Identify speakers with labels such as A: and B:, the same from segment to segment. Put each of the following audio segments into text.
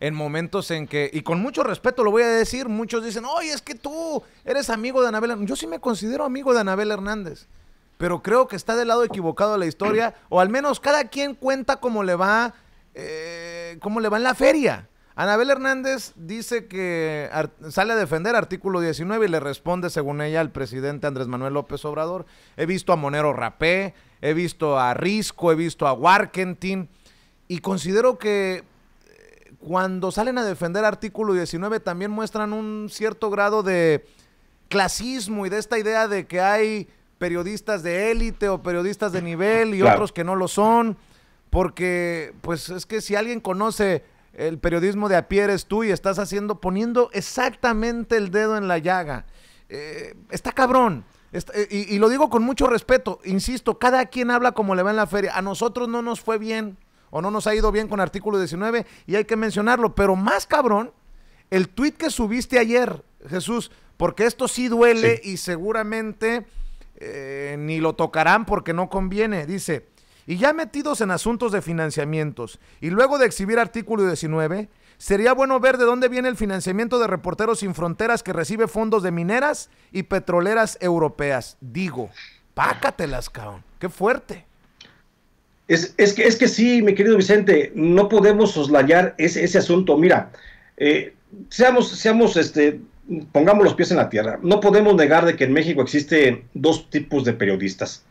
A: en momentos en que, y con mucho respeto lo voy a decir, muchos dicen, oye, es que tú eres amigo de Anabel Yo sí me considero amigo de Anabel Hernández, pero creo que está del lado equivocado de la historia, o al menos cada quien cuenta cómo le va, eh, cómo le va en la feria. Anabel Hernández dice que sale a defender artículo 19 y le responde, según ella, al presidente Andrés Manuel López Obrador. He visto a Monero Rapé, he visto a Risco, he visto a Warkentin, y considero que cuando salen a defender artículo 19 también muestran un cierto grado de clasismo y de esta idea de que hay periodistas de élite o periodistas de nivel y otros que no lo son, porque pues es que si alguien conoce el periodismo de a pie tú y estás haciendo, poniendo exactamente el dedo en la llaga. Eh, está cabrón. Eh, y lo digo con mucho respeto, insisto, cada quien habla como le va en la feria. A nosotros no nos fue bien o no nos ha ido bien con artículo 19 y hay que mencionarlo. Pero más cabrón, el tuit que subiste ayer, Jesús, porque esto sí duele y seguramente eh, ni lo tocarán porque no conviene. Dice, y ya metidos en asuntos de financiamientos y luego de exhibir artículo 19, sería bueno ver de dónde viene el financiamiento de Reporteros Sin Fronteras que recibe fondos de mineras y petroleras europeas. Digo, pácatelas, cabrón. Qué fuerte.
B: Es, que, es que sí, mi querido Vicente, no podemos soslayar ese, asunto. Mira, eh, seamos, seamos este, pongamos los pies en la tierra. No podemos negar de que en México existen dos tipos de periodistas,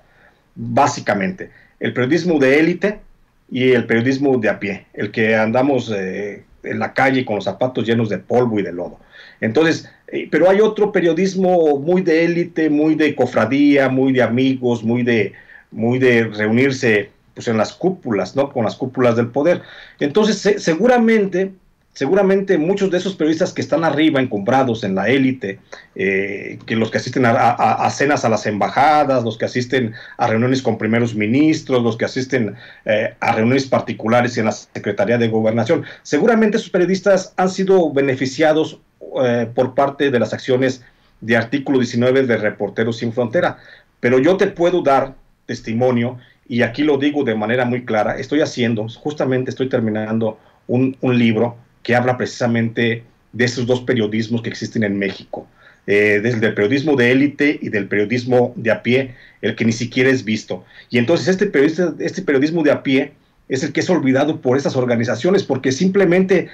B: básicamente. El periodismo de élite y el periodismo de a pie, el que andamos eh, en la calle con los zapatos llenos de polvo y de lodo. Entonces, eh, pero hay otro periodismo muy de élite, muy de cofradía, muy de amigos, muy de, muy de reunirse pues en las cúpulas, ¿no? Con las cúpulas del poder. Entonces, seguramente, seguramente muchos de esos periodistas que están arriba, encumbrados en la élite, eh, que los que asisten a, cenas a las embajadas, los que asisten a reuniones con primeros ministros, los que asisten eh, a reuniones particulares en la Secretaría de Gobernación, seguramente esos periodistas han sido beneficiados eh, por parte de las acciones de artículo 19 de Reporteros sin Frontera. Pero yo te puedo dar testimonio y aquí lo digo de manera muy clara, estoy haciendo, justamente estoy terminando un, libro que habla precisamente de esos dos periodismos que existen en México, eh, desde el periodismo de élite y del periodismo de a pie, el que ni siquiera es visto. Y entonces este, periodista, este periodismo de a pie es el que es olvidado por esas organizaciones, porque simplemente,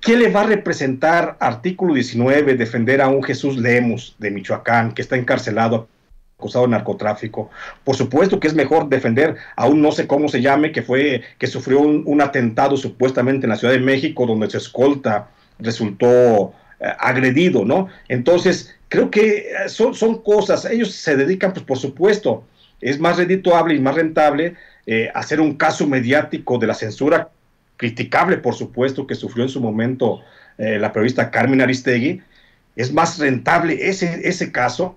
B: ¿qué le va a representar artículo 19, defender a un Jesús Lemus de Michoacán, que está encarcelado acusado de narcotráfico. Por supuesto que es mejor defender a un no sé cómo se llame que fue que sufrió un, atentado supuestamente en la Ciudad de México donde su escolta resultó eh, agredido, ¿no? Entonces, creo que eh, son, son cosas, ellos se dedican, pues por supuesto, es más redituable y más rentable eh, hacer un caso mediático de la censura criticable, por supuesto, que sufrió en su momento la periodista Carmen Aristegui, es más rentable ese, ese caso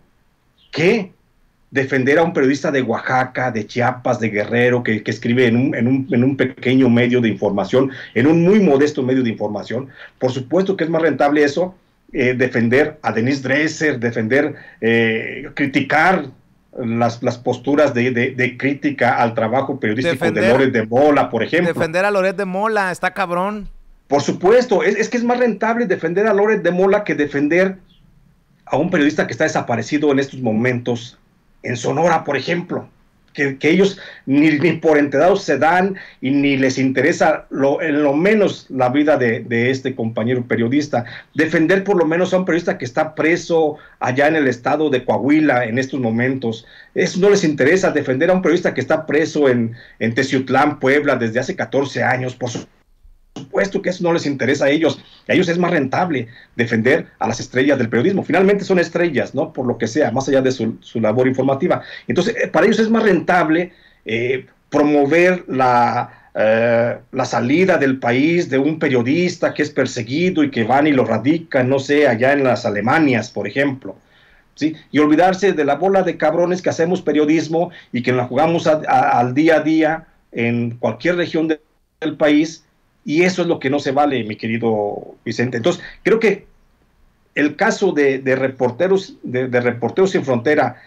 B: que defender a un periodista de Oaxaca, de Chiapas, de Guerrero, que, escribe en un, pequeño medio de información, en un muy modesto medio de información. Por supuesto que es más rentable eso, eh, defender a Denise Dresser, defender, eh, criticar las, posturas de, crítica al trabajo periodístico de Loret de Mola, por ejemplo. Defender a Loret de Mola, está cabrón. Por supuesto, es, es que es más rentable defender a Loret de Mola que defender a un periodista que está desaparecido en estos momentos en Sonora, por ejemplo, que, ellos ni, por enterados se dan y ni les interesa lo, en lo menos la vida de, este compañero periodista. Defender por lo menos a un periodista que está preso allá en el estado de Coahuila en estos momentos. no les interesa defender a un periodista que está preso en, en Teciutlán, Puebla, desde hace 14 años, por supuesto supuesto que eso no les interesa a ellos. A ellos es más rentable defender a las estrellas del periodismo. Finalmente son estrellas, ¿no? Por lo que sea, más allá de su, labor informativa. Entonces, eh, para ellos es más rentable eh, promover la, eh, la salida del país de un periodista que es perseguido y que van y lo radican, no sé, allá en las Alemanias, por ejemplo. ¿Sí? Y olvidarse de la bola de cabrones que hacemos periodismo y que la jugamos al día a día en cualquier región del país y eso es lo que no se vale, mi querido Vicente. Entonces, creo que el caso de, reporteros, de, Reporteros Sin Frontera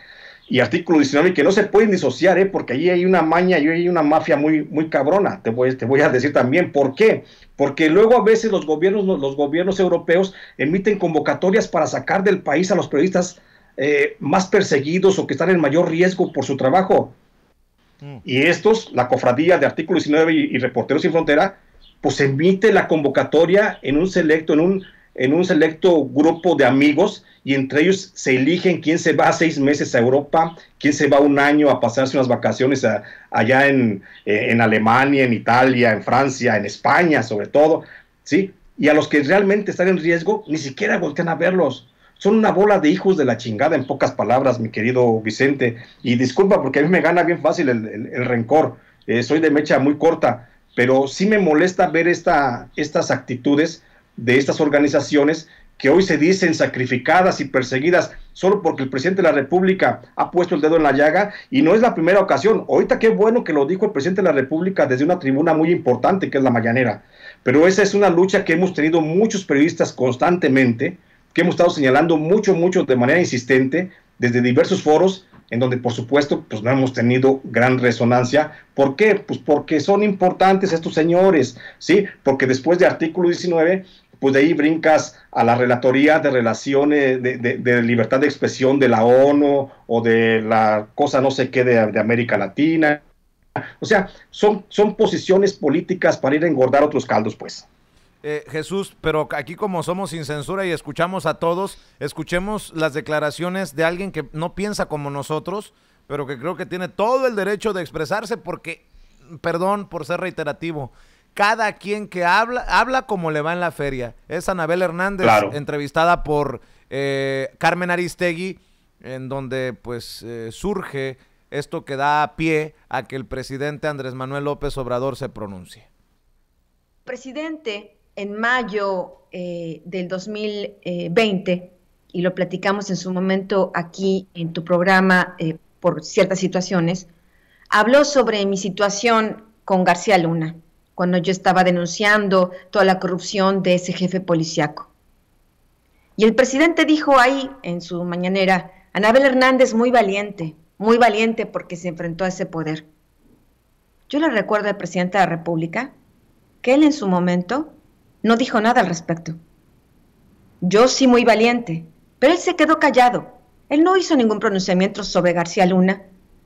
B: y artículo 19, que no se pueden disociar, ¿eh? porque ahí hay una maña y hay una mafia muy, muy cabrona, te voy, te voy a decir también. ¿Por qué? Porque luego a veces los gobiernos, los gobiernos europeos emiten convocatorias para sacar del país a los periodistas eh, más perseguidos o que están en mayor riesgo por su trabajo. Mm. Y estos, la cofradía de artículo 19 y Reporteros Sin Frontera, pues emite la convocatoria en un selecto, en un, en un selecto grupo de amigos y entre ellos se eligen quién se va seis meses a Europa, quién se va un año a pasarse unas vacaciones allá eh, en, Alemania, en Italia, en Francia, en España sobre todo, ¿sí? Y a los que realmente están en riesgo ni siquiera voltean a verlos. Son una bola de hijos de la chingada, en pocas palabras, mi querido Vicente. Y disculpa porque a mí me gana bien fácil el, rencor. Eh, soy de mecha muy corta pero sí me molesta ver esta, estas actitudes de estas organizaciones que hoy se dicen sacrificadas y perseguidas solo porque el presidente de la República ha puesto el dedo en la llaga y no es la primera ocasión. Ahorita qué bueno que lo dijo el presidente de la República desde una tribuna muy importante que es la mañanera, pero esa es una lucha que hemos tenido muchos periodistas constantemente, que hemos estado señalando mucho, mucho de manera insistente desde diversos foros en donde por supuesto pues no hemos tenido gran resonancia. ¿Por qué? Pues porque son importantes estos señores, ¿sí? Porque después de artículo 19, pues de ahí brincas a la Relatoría de Relaciones de, Libertad de Expresión de la ONU o de la cosa no sé qué de, América Latina. O sea, son, son posiciones políticas para ir a engordar otros caldos, pues.
A: Eh, Jesús, pero aquí como somos sin censura y escuchamos a todos, escuchemos las declaraciones de alguien que no piensa como nosotros, pero que creo que tiene todo el derecho de expresarse porque, perdón por ser reiterativo, cada quien que habla, habla como le va en la feria. Es Anabel Hernández, entrevistada por eh, Carmen Aristegui, en donde pues eh, surge esto que da pie a que el presidente Andrés Manuel López Obrador se pronuncie.
C: Presidente, en mayo eh, del 2020, y lo platicamos en su momento aquí en tu programa eh, por ciertas situaciones, habló sobre mi situación con García Luna, cuando yo estaba denunciando toda la corrupción de ese jefe policiaco. Y el presidente dijo ahí, en su mañanera, Anabel Hernández muy valiente, muy valiente porque se enfrentó a ese poder. Yo le recuerdo al presidente de la República que él en su momento no dijo nada al respecto. Yo sí muy valiente, pero él se quedó callado. Él no hizo ningún pronunciamiento sobre García Luna,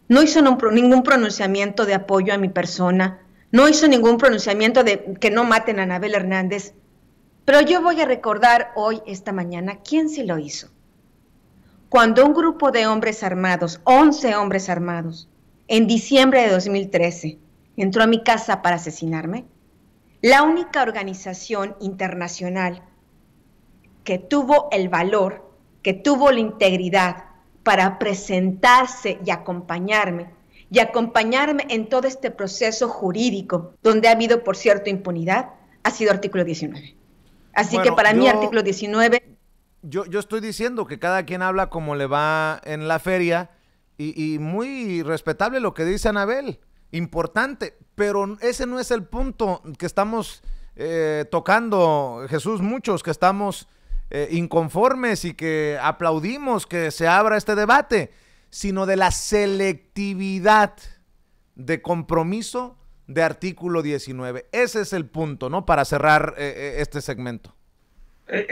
C: no hizo ningún pronunciamiento de apoyo a mi persona, no hizo ningún pronunciamiento de que no maten a Anabel Hernández. Pero yo voy a recordar hoy, esta mañana, quién se lo hizo. Cuando un grupo de hombres armados, 11 hombres armados, en diciembre de 2013, entró a mi casa para asesinarme, la única organización internacional que tuvo el valor, que tuvo la integridad para presentarse y acompañarme, y acompañarme en todo este proceso jurídico, donde ha habido, por cierto, impunidad, ha sido artículo 19. Así que para mí artículo 19...
A: Yo, estoy diciendo que cada quien habla como le va en la feria y muy respetable lo que dice Anabel, importante, pero ese no es el punto que estamos eh, tocando, Jesús, muchos que estamos eh, inconformes y que aplaudimos que se abra este debate, sino de la selectividad de compromiso de artículo 19. Ese es el punto, ¿no? Para cerrar eh, este segmento.